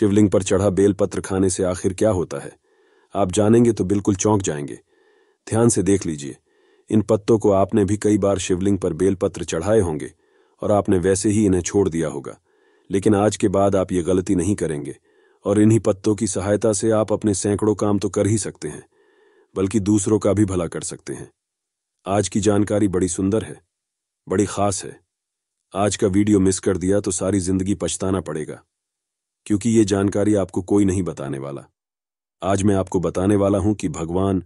शिवलिंग पर चढ़ा बेलपत्र खाने से आखिर क्या होता है आप जानेंगे तो बिल्कुल चौंक जाएंगे ध्यान से देख लीजिए इन पत्तों को आपने भी कई बार शिवलिंग पर बेलपत्र चढ़ाए होंगे और आपने वैसे ही इन्हें छोड़ दिया होगा लेकिन आज के बाद आप ये गलती नहीं करेंगे और इन्हीं पत्तों की सहायता से आप अपने सैकड़ों काम तो कर ही सकते हैं बल्कि दूसरों का भी भला कर सकते हैं आज की जानकारी बड़ी सुंदर है बड़ी खास है आज का वीडियो मिस कर दिया तो सारी जिंदगी पछताना पड़ेगा क्योंकि ये जानकारी आपको कोई नहीं बताने वाला आज मैं आपको बताने वाला हूं कि भगवान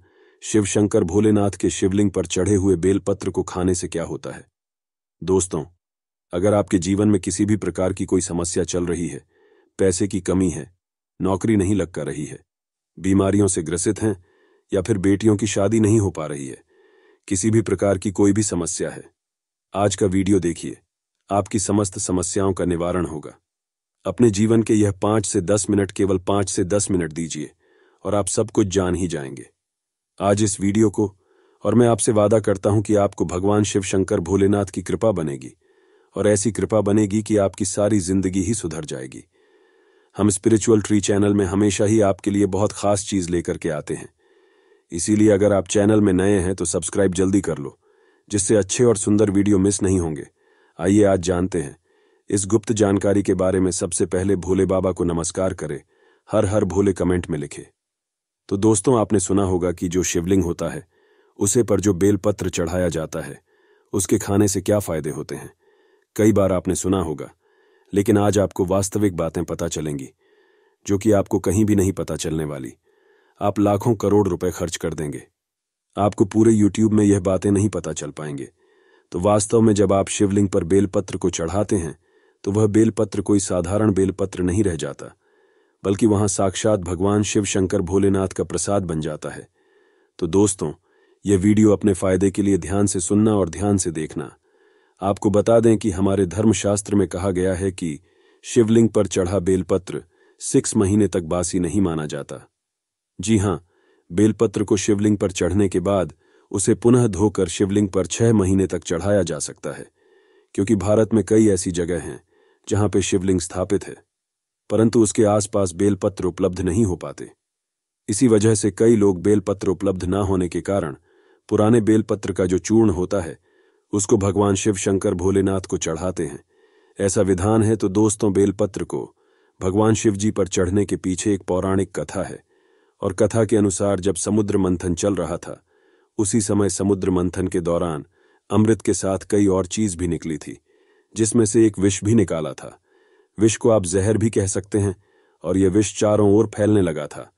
शिव शंकर भोलेनाथ के शिवलिंग पर चढ़े हुए बेलपत्र को खाने से क्या होता है दोस्तों अगर आपके जीवन में किसी भी प्रकार की कोई समस्या चल रही है पैसे की कमी है नौकरी नहीं लग कर रही है बीमारियों से ग्रसित हैं या फिर बेटियों की शादी नहीं हो पा रही है किसी भी प्रकार की कोई भी समस्या है आज का वीडियो देखिए आपकी समस्त समस्याओं का निवारण होगा अपने जीवन के यह पांच से दस मिनट केवल पांच से दस मिनट दीजिए और आप सब कुछ जान ही जाएंगे आज इस वीडियो को और मैं आपसे वादा करता हूं कि आपको भगवान शिव शंकर भोलेनाथ की कृपा बनेगी और ऐसी कृपा बनेगी कि आपकी सारी जिंदगी ही सुधर जाएगी हम स्पिरिचुअल ट्री चैनल में हमेशा ही आपके लिए बहुत खास चीज लेकर के आते हैं इसीलिए अगर आप चैनल में नए हैं तो सब्सक्राइब जल्दी कर लो जिससे अच्छे और सुंदर वीडियो मिस नहीं होंगे आइए आज जानते हैं इस गुप्त जानकारी के बारे में सबसे पहले भोले बाबा को नमस्कार करें हर हर भोले कमेंट में लिखे तो दोस्तों आपने सुना होगा कि जो शिवलिंग होता है उसे पर जो बेलपत्र चढ़ाया जाता है उसके खाने से क्या फायदे होते हैं कई बार आपने सुना होगा लेकिन आज आपको वास्तविक बातें पता चलेंगी जो कि आपको कहीं भी नहीं पता चलने वाली आप लाखों करोड़ रुपए खर्च कर देंगे आपको पूरे यूट्यूब में यह बातें नहीं पता चल पाएंगे तो वास्तव में जब आप शिवलिंग पर बेलपत्र को चढ़ाते हैं तो वह बेलपत्र कोई साधारण बेलपत्र नहीं रह जाता बल्कि वहां साक्षात भगवान शिव शंकर भोलेनाथ का प्रसाद बन जाता है तो दोस्तों यह वीडियो अपने फायदे के लिए ध्यान से सुनना और ध्यान से देखना आपको बता दें कि हमारे धर्मशास्त्र में कहा गया है कि शिवलिंग पर चढ़ा बेलपत्र सिक्स महीने तक बासी नहीं माना जाता जी हां बेलपत्र को शिवलिंग पर चढ़ने के बाद उसे पुनः धोकर शिवलिंग पर छह महीने तक चढ़ाया जा सकता है क्योंकि भारत में कई ऐसी जगह हैं जहां पे शिवलिंग स्थापित है परंतु उसके आसपास बेलपत्र उपलब्ध नहीं हो पाते इसी वजह से कई लोग बेलपत्र उपलब्ध ना होने के कारण पुराने बेलपत्र का जो चूर्ण होता है उसको भगवान शिव शंकर भोलेनाथ को चढ़ाते हैं ऐसा विधान है तो दोस्तों बेलपत्र को भगवान शिव जी पर चढ़ने के पीछे एक पौराणिक कथा है और कथा के अनुसार जब समुद्र मंथन चल रहा था उसी समय समुद्र मंथन के दौरान अमृत के साथ कई और चीज भी निकली थी जिसमें से एक विष भी निकाला था विष को आप जहर भी कह सकते हैं और यह विष चारों ओर फैलने लगा था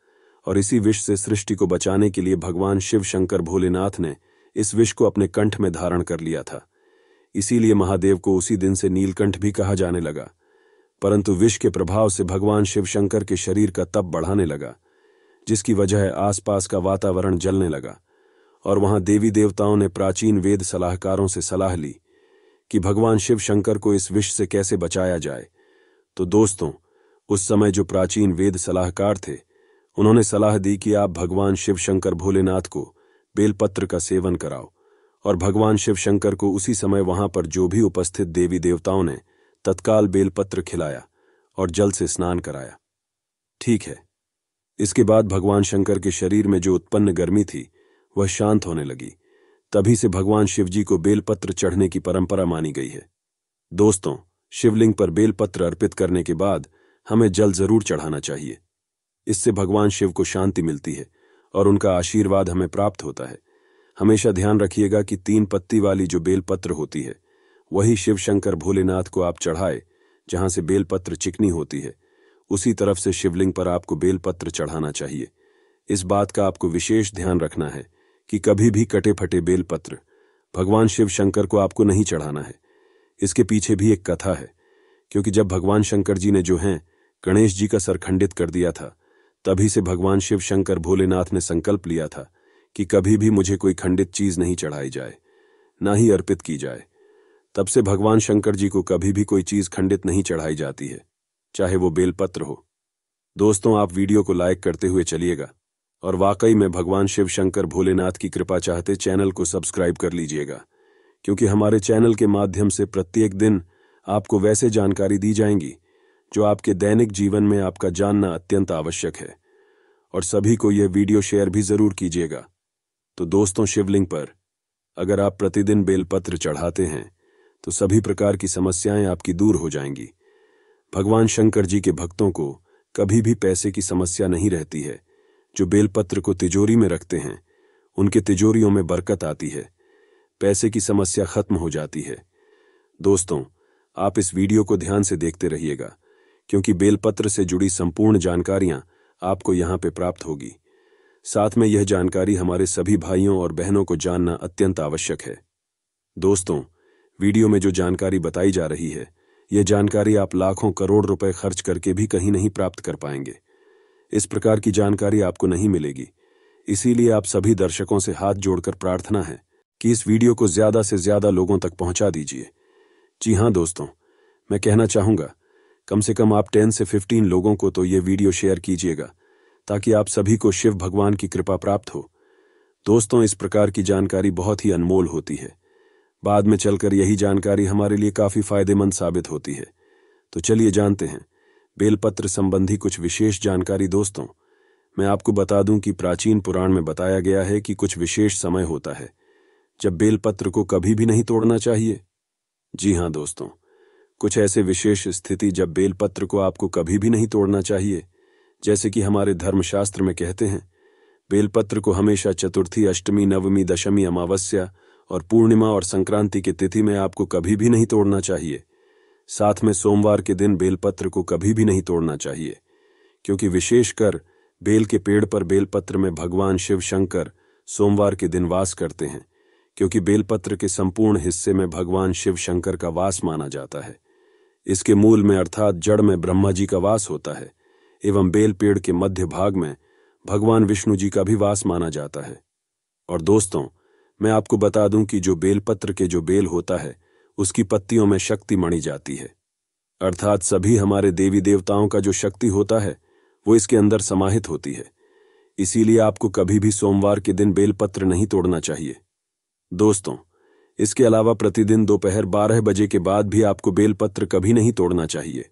और इसी विष से सृष्टि को बचाने के लिए भगवान शिव शंकर भोलेनाथ ने इस विष को अपने कंठ में धारण कर लिया था इसीलिए महादेव को उसी दिन से नीलकंठ भी कहा जाने लगा परंतु विष के प्रभाव से भगवान शिव शंकर के शरीर का तप बढ़ाने लगा जिसकी वजह आसपास का वातावरण जलने लगा और वहां देवी देवताओं ने प्राचीन वेद सलाहकारों से सलाह ली कि भगवान शिव शंकर को इस विष से कैसे बचाया जाए तो दोस्तों उस समय जो प्राचीन वेद सलाहकार थे उन्होंने सलाह दी कि आप भगवान शिव शंकर भोलेनाथ को बेलपत्र का सेवन कराओ और भगवान शिव शंकर को उसी समय वहां पर जो भी उपस्थित देवी देवताओं ने तत्काल बेलपत्र खिलाया और जल से स्नान कराया ठीक है इसके बाद भगवान शंकर के शरीर में जो उत्पन्न गर्मी थी वह शांत होने लगी तभी से भगवान शिवजी को बेलपत्र चढ़ने की परंपरा मानी गई है दोस्तों शिवलिंग पर बेलपत्र अर्पित करने के बाद हमें जल जरूर चढ़ाना चाहिए इससे भगवान शिव को शांति मिलती है और उनका आशीर्वाद हमें प्राप्त होता है हमेशा ध्यान रखिएगा कि तीन पत्ती वाली जो बेलपत्र होती है वही शिव शंकर भोलेनाथ को आप चढ़ाए जहां से बेलपत्र चिकनी होती है उसी तरफ से शिवलिंग पर आपको बेलपत्र चढ़ाना चाहिए इस बात का आपको विशेष ध्यान रखना है कि कभी भी कटे फटे बेलपत्र भगवान शिव शंकर को आपको नहीं चढ़ाना है इसके पीछे भी एक कथा है क्योंकि जब भगवान शंकर जी ने जो हैं गणेश जी का सर खंडित कर दिया था तभी से भगवान शिव शंकर भोलेनाथ ने संकल्प लिया था कि कभी भी मुझे कोई खंडित चीज नहीं चढ़ाई जाए ना ही अर्पित की जाए तब से भगवान शंकर जी को कभी भी कोई चीज खंडित नहीं चढ़ाई जाती है चाहे वो बेलपत्र हो दोस्तों आप वीडियो को लाइक करते हुए चलिएगा और वाकई में भगवान शिव शंकर भोलेनाथ की कृपा चाहते चैनल को सब्सक्राइब कर लीजिएगा क्योंकि हमारे चैनल के माध्यम से प्रत्येक दिन आपको वैसे जानकारी दी जाएंगी जो आपके दैनिक जीवन में आपका जानना अत्यंत आवश्यक है और सभी को यह वीडियो शेयर भी जरूर कीजिएगा तो दोस्तों शिवलिंग पर अगर आप प्रतिदिन बेलपत्र चढ़ाते हैं तो सभी प्रकार की समस्याएं आपकी दूर हो जाएंगी भगवान शंकर जी के भक्तों को कभी भी पैसे की समस्या नहीं रहती है जो बेलपत्र को तिजोरी में रखते हैं उनके तिजोरियों में बरकत आती है पैसे की समस्या खत्म हो जाती है दोस्तों आप इस वीडियो को ध्यान से देखते रहिएगा क्योंकि बेलपत्र से जुड़ी संपूर्ण जानकारियां आपको यहां पर प्राप्त होगी साथ में यह जानकारी हमारे सभी भाइयों और बहनों को जानना अत्यंत आवश्यक है दोस्तों वीडियो में जो जानकारी बताई जा रही है यह जानकारी आप लाखों करोड़ रुपए खर्च करके भी कहीं नहीं प्राप्त कर पाएंगे इस प्रकार की जानकारी आपको नहीं मिलेगी इसीलिए आप सभी दर्शकों से हाथ जोड़कर प्रार्थना है कि इस वीडियो को ज्यादा से ज्यादा लोगों तक पहुंचा दीजिए जी हाँ दोस्तों मैं कहना चाहूंगा कम से कम आप 10 से 15 लोगों को तो ये वीडियो शेयर कीजिएगा ताकि आप सभी को शिव भगवान की कृपा प्राप्त हो दोस्तों इस प्रकार की जानकारी बहुत ही अनमोल होती है बाद में चलकर यही जानकारी हमारे लिए काफी फायदेमंद साबित होती है तो चलिए जानते हैं बेलपत्र संबंधी कुछ विशेष जानकारी दोस्तों मैं आपको बता दूं कि प्राचीन पुराण में बताया गया है कि कुछ विशेष समय होता है जब बेलपत्र को कभी भी नहीं तोड़ना चाहिए जी हाँ दोस्तों कुछ ऐसे विशेष स्थिति जब बेलपत्र को आपको कभी भी नहीं तोड़ना चाहिए जैसे कि हमारे धर्मशास्त्र में कहते हैं बेलपत्र को हमेशा चतुर्थी अष्टमी नवमी दशमी अमावस्या और पूर्णिमा और संक्रांति की तिथि में आपको कभी भी नहीं तोड़ना चाहिए साथ में सोमवार के दिन बेलपत्र को कभी भी नहीं तोड़ना चाहिए क्योंकि विशेषकर बेल के पेड़ पर बेलपत्र में भगवान शिव शंकर सोमवार के दिन वास करते हैं क्योंकि बेलपत्र के संपूर्ण हिस्से में भगवान शिव शंकर का वास माना जाता है इसके मूल में अर्थात जड़ में ब्रह्मा जी का वास होता है एवं बेल पेड़ के मध्य भाग में भगवान विष्णु जी का भी वास माना जाता है और दोस्तों मैं आपको बता दूं कि जो बेलपत्र के जो बेल होता है उसकी पत्तियों में शक्ति मणि जाती है अर्थात सभी हमारे देवी देवताओं का जो शक्ति होता है वो इसके अंदर समाहित होती है इसीलिए आपको कभी भी सोमवार के दिन बेलपत्र नहीं तोड़ना चाहिए दोस्तों इसके अलावा प्रतिदिन दोपहर बारह बजे के बाद भी आपको बेलपत्र कभी नहीं तोड़ना चाहिए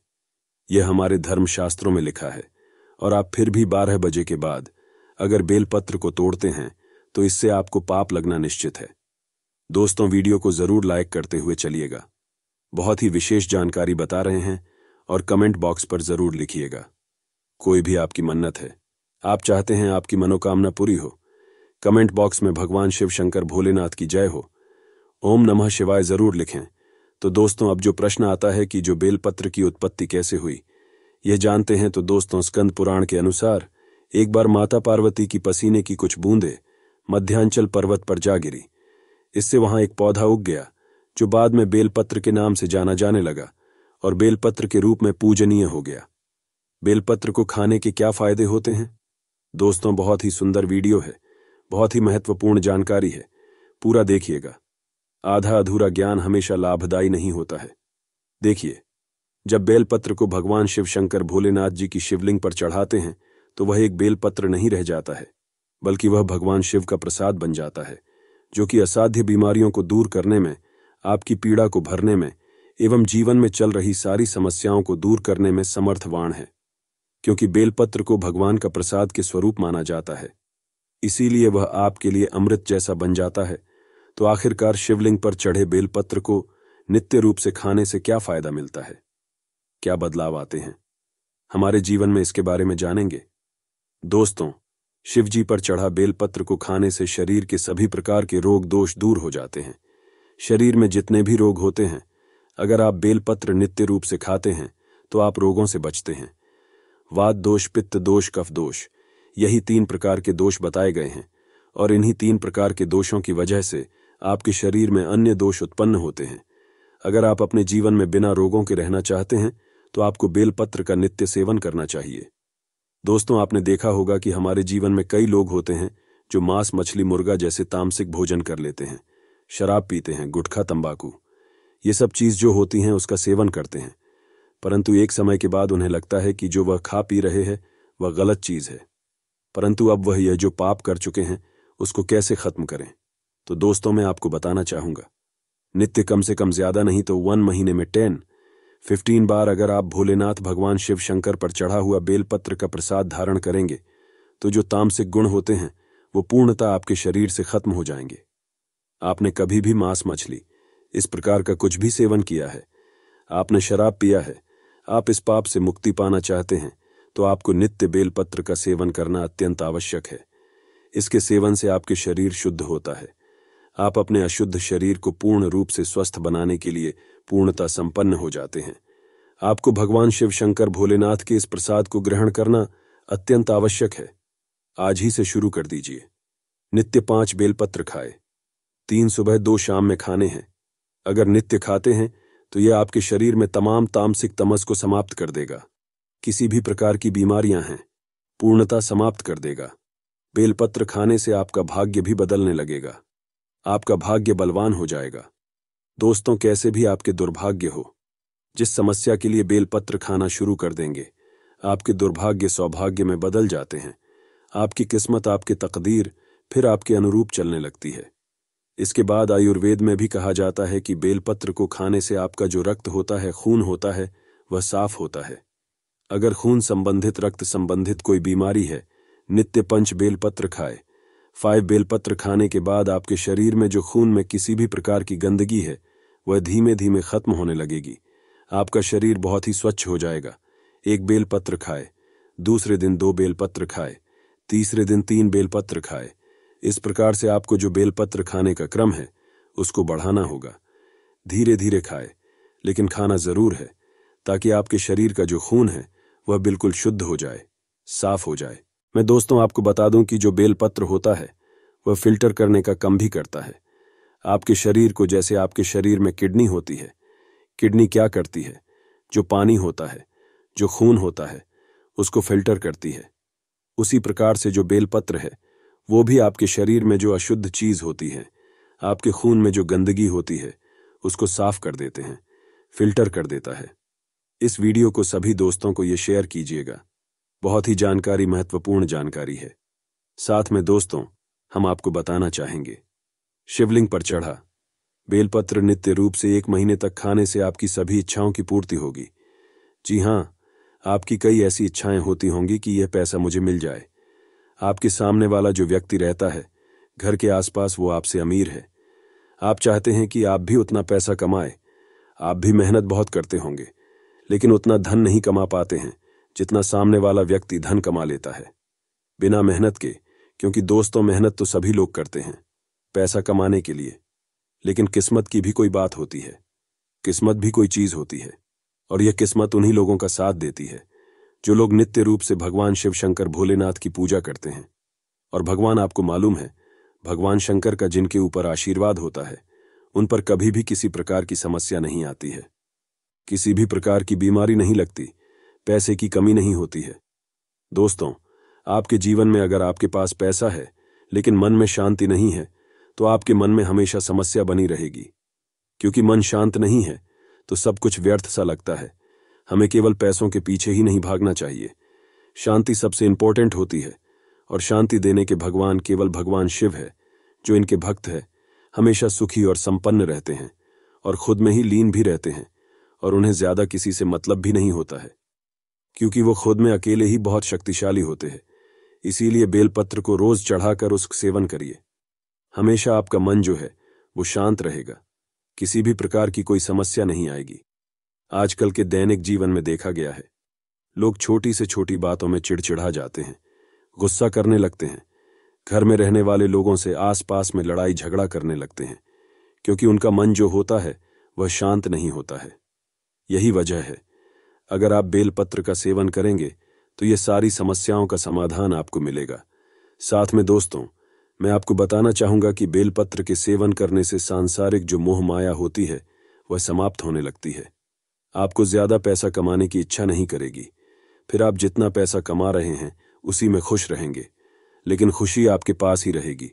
यह हमारे धर्मशास्त्रों में लिखा है और आप फिर भी बारह बजे के बाद अगर बेलपत्र को तोड़ते हैं तो इससे आपको पाप लगना निश्चित है दोस्तों वीडियो को जरूर लाइक करते हुए चलिएगा बहुत ही विशेष जानकारी बता रहे हैं और कमेंट बॉक्स पर जरूर लिखिएगा कोई भी आपकी मन्नत है आप चाहते हैं आपकी मनोकामना पूरी हो कमेंट बॉक्स में भगवान शिव शंकर भोलेनाथ की जय हो ओम नमः शिवाय जरूर लिखें तो दोस्तों अब जो प्रश्न आता है कि जो बेलपत्र की उत्पत्ति कैसे हुई यह जानते हैं तो दोस्तों स्कंद पुराण के अनुसार एक बार माता पार्वती की पसीने की कुछ बूंदे मध्यांचल पर्वत पर जा गिरी इससे वहां एक पौधा उग गया जो बाद में बेलपत्र के नाम से जाना जाने लगा और बेलपत्र के रूप में पूजनीय हो गया बेलपत्र को खाने के क्या फायदे होते हैं दोस्तों बहुत ही सुंदर वीडियो है बहुत ही महत्वपूर्ण जानकारी है पूरा देखिएगा आधा अधूरा ज्ञान हमेशा लाभदायी नहीं होता है देखिए जब बेलपत्र को भगवान शिव शंकर भोलेनाथ जी की शिवलिंग पर चढ़ाते हैं तो वह एक बेलपत्र नहीं रह जाता है बल्कि वह भगवान शिव का प्रसाद बन जाता है जो कि असाध्य बीमारियों को दूर करने में आपकी पीड़ा को भरने में एवं जीवन में चल रही सारी समस्याओं को दूर करने में समर्थवान है क्योंकि बेलपत्र को भगवान का प्रसाद के स्वरूप माना जाता है इसीलिए वह आपके लिए अमृत जैसा बन जाता है तो आखिरकार शिवलिंग पर चढ़े बेलपत्र को नित्य रूप से खाने से क्या फायदा मिलता है क्या बदलाव आते हैं हमारे जीवन में इसके बारे में जानेंगे दोस्तों शिवजी पर चढ़ा बेलपत्र को खाने से शरीर के सभी प्रकार के रोग दोष दूर हो जाते हैं शरीर में जितने भी रोग होते हैं अगर आप बेलपत्र नित्य रूप से खाते हैं तो आप रोगों से बचते हैं वाद दोष पित्त दोष कफ दोष यही तीन प्रकार के दोष बताए गए हैं और इन्हीं तीन प्रकार के दोषों की वजह से आपके शरीर में अन्य दोष उत्पन्न होते हैं अगर आप अपने जीवन में बिना रोगों के रहना चाहते हैं तो आपको बेलपत्र का नित्य सेवन करना चाहिए दोस्तों आपने देखा होगा कि हमारे जीवन में कई लोग होते हैं जो मांस मछली मुर्गा जैसे तामसिक भोजन कर लेते हैं शराब पीते हैं गुटखा तंबाकू ये सब चीज जो होती हैं उसका सेवन करते हैं परंतु एक समय के बाद उन्हें लगता है कि जो वह खा पी रहे हैं वह गलत चीज है परंतु अब वह यह जो पाप कर चुके हैं उसको कैसे खत्म करें तो दोस्तों मैं आपको बताना चाहूंगा नित्य कम से कम ज्यादा नहीं तो वन महीने में टेन 15 बार अगर आप भोलेनाथ भगवान शिव शंकर पर चढ़ा हुआ बेलपत्र का प्रसाद धारण करेंगे तो जो तामसिक गुण होते हैं वो पूर्णता आपके शरीर से खत्म हो जाएंगे आपने कभी भी मांस मछली इस प्रकार का कुछ भी सेवन किया है आपने शराब पिया है आप इस पाप से मुक्ति पाना चाहते हैं तो आपको नित्य बेलपत्र का सेवन करना अत्यंत आवश्यक है इसके सेवन से आपके शरीर शुद्ध होता है आप अपने अशुद्ध शरीर को पूर्ण रूप से स्वस्थ बनाने के लिए पूर्णता संपन्न हो जाते हैं आपको भगवान शिव शंकर भोलेनाथ के इस प्रसाद को ग्रहण करना अत्यंत आवश्यक है आज ही से शुरू कर दीजिए नित्य पांच बेलपत्र खाए तीन सुबह दो शाम में खाने हैं अगर नित्य खाते हैं तो यह आपके शरीर में तमाम तामसिक तमस को समाप्त कर देगा किसी भी प्रकार की बीमारियां हैं पूर्णता समाप्त कर देगा बेलपत्र खाने से आपका भाग्य भी बदलने लगेगा आपका भाग्य बलवान हो जाएगा दोस्तों कैसे भी आपके दुर्भाग्य हो जिस समस्या के लिए बेलपत्र खाना शुरू कर देंगे आपके दुर्भाग्य सौभाग्य में बदल जाते हैं आपकी किस्मत आपके तकदीर फिर आपके अनुरूप चलने लगती है इसके बाद आयुर्वेद में भी कहा जाता है कि बेलपत्र को खाने से आपका जो रक्त होता है खून होता है वह साफ होता है अगर खून संबंधित रक्त संबंधित कोई बीमारी है नित्य पंच बेलपत्र खाए फाइव बेलपत्र खाने के बाद आपके शरीर में जो खून में किसी भी प्रकार की गंदगी है वह धीमे धीमे खत्म होने लगेगी आपका शरीर बहुत ही स्वच्छ हो जाएगा एक बेलपत्र खाए दूसरे दिन दो बेलपत्र खाए तीसरे दिन तीन बेलपत्र खाए इस प्रकार से आपको जो बेलपत्र खाने का क्रम है उसको बढ़ाना होगा धीरे धीरे खाए लेकिन खाना जरूर है ताकि आपके शरीर का जो खून है वह बिल्कुल शुद्ध हो जाए साफ हो जाए मैं दोस्तों आपको बता दूं कि जो बेलपत्र होता है वह फिल्टर करने का काम भी करता है आपके शरीर को जैसे आपके शरीर में किडनी होती है किडनी क्या करती है जो पानी होता है जो खून होता है उसको फिल्टर करती है उसी प्रकार से जो बेलपत्र है वो भी आपके शरीर में जो अशुद्ध चीज होती है आपके खून में जो गंदगी होती है उसको साफ कर देते हैं फिल्टर कर देता है इस वीडियो को सभी दोस्तों को ये शेयर कीजिएगा बहुत ही जानकारी महत्वपूर्ण जानकारी है साथ में दोस्तों हम आपको बताना चाहेंगे शिवलिंग पर चढ़ा बेलपत्र नित्य रूप से एक महीने तक खाने से आपकी सभी इच्छाओं की पूर्ति होगी जी हाँ आपकी कई ऐसी इच्छाएं होती होंगी कि यह पैसा मुझे मिल जाए आपके सामने वाला जो व्यक्ति रहता है घर के आसपास वो आपसे अमीर है आप चाहते हैं कि आप भी उतना पैसा कमाए आप भी मेहनत बहुत करते होंगे लेकिन उतना धन नहीं कमा पाते हैं जितना सामने वाला व्यक्ति धन कमा लेता है बिना मेहनत के क्योंकि दोस्तों मेहनत तो सभी लोग करते हैं पैसा कमाने के लिए लेकिन किस्मत की भी कोई बात होती है किस्मत भी कोई चीज होती है और यह किस्मत उन्हीं लोगों का साथ देती है जो लोग नित्य रूप से भगवान शिव शंकर भोलेनाथ की पूजा करते हैं और भगवान आपको मालूम है भगवान शंकर का जिनके ऊपर आशीर्वाद होता है उन पर कभी भी किसी प्रकार की समस्या नहीं आती है किसी भी प्रकार की बीमारी नहीं लगती पैसे की कमी नहीं होती है दोस्तों आपके जीवन में अगर आपके पास पैसा है लेकिन मन में शांति नहीं है तो आपके मन में हमेशा समस्या बनी रहेगी क्योंकि मन शांत नहीं है तो सब कुछ व्यर्थ सा लगता है हमें केवल पैसों के पीछे ही नहीं भागना चाहिए शांति सबसे इंपॉर्टेंट होती है और शांति देने के भगवान केवल भगवान शिव है जो इनके भक्त है हमेशा सुखी और संपन्न रहते हैं और खुद में ही लीन भी रहते हैं और उन्हें ज्यादा किसी से मतलब भी नहीं होता है क्योंकि वो खुद में अकेले ही बहुत शक्तिशाली होते हैं इसीलिए बेलपत्र को रोज चढ़ाकर उस सेवन करिए हमेशा आपका मन जो है वो शांत रहेगा किसी भी प्रकार की कोई समस्या नहीं आएगी आजकल के दैनिक जीवन में देखा गया है लोग छोटी से छोटी बातों में चिड़चिड़ा जाते हैं गुस्सा करने लगते हैं घर में रहने वाले लोगों से आसपास में लड़ाई झगड़ा करने लगते हैं क्योंकि उनका मन जो होता है वह शांत नहीं होता है यही वजह है अगर आप बेलपत्र का सेवन करेंगे तो ये सारी समस्याओं का समाधान आपको मिलेगा साथ में दोस्तों मैं आपको बताना चाहूंगा कि बेलपत्र के सेवन करने से सांसारिक जो मोह माया होती है वह समाप्त होने लगती है आपको ज्यादा पैसा कमाने की इच्छा नहीं करेगी फिर आप जितना पैसा कमा रहे हैं उसी में खुश रहेंगे लेकिन खुशी आपके पास ही रहेगी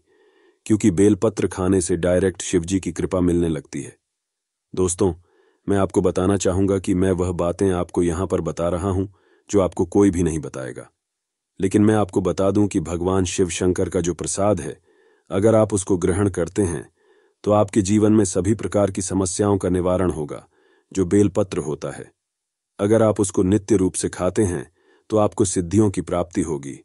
क्योंकि बेलपत्र खाने से डायरेक्ट शिवजी की कृपा मिलने लगती है दोस्तों मैं आपको बताना चाहूंगा कि मैं वह बातें आपको यहां पर बता रहा हूं जो आपको कोई भी नहीं बताएगा लेकिन मैं आपको बता दूं कि भगवान शिव शंकर का जो प्रसाद है अगर आप उसको ग्रहण करते हैं तो आपके जीवन में सभी प्रकार की समस्याओं का निवारण होगा जो बेलपत्र होता है अगर आप उसको नित्य रूप से खाते हैं तो आपको सिद्धियों की प्राप्ति होगी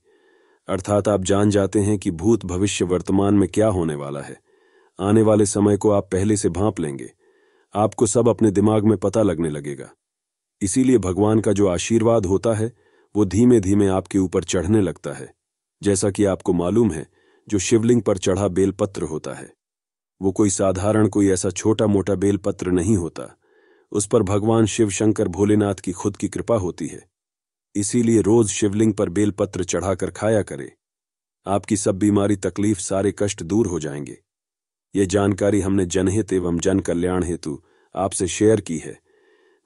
अर्थात आप जान जाते हैं कि भूत भविष्य वर्तमान में क्या होने वाला है आने वाले समय को आप पहले से भांप लेंगे आपको सब अपने दिमाग में पता लगने लगेगा इसीलिए भगवान का जो आशीर्वाद होता है वो धीमे धीमे आपके ऊपर चढ़ने लगता है जैसा कि आपको मालूम है जो शिवलिंग पर चढ़ा बेलपत्र होता है वो कोई साधारण कोई ऐसा छोटा मोटा बेलपत्र नहीं होता उस पर भगवान शिव शंकर भोलेनाथ की खुद की कृपा होती है इसीलिए रोज शिवलिंग पर बेलपत्र चढ़ाकर खाया करे आपकी सब बीमारी तकलीफ सारे कष्ट दूर हो जाएंगे यह जानकारी हमने जनहित एवं जन कल्याण हेतु आपसे शेयर की है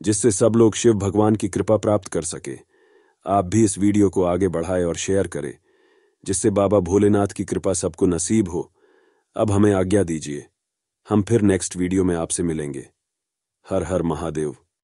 जिससे सब लोग शिव भगवान की कृपा प्राप्त कर सके आप भी इस वीडियो को आगे बढ़ाए और शेयर करें जिससे बाबा भोलेनाथ की कृपा सबको नसीब हो अब हमें आज्ञा दीजिए हम फिर नेक्स्ट वीडियो में आपसे मिलेंगे हर हर महादेव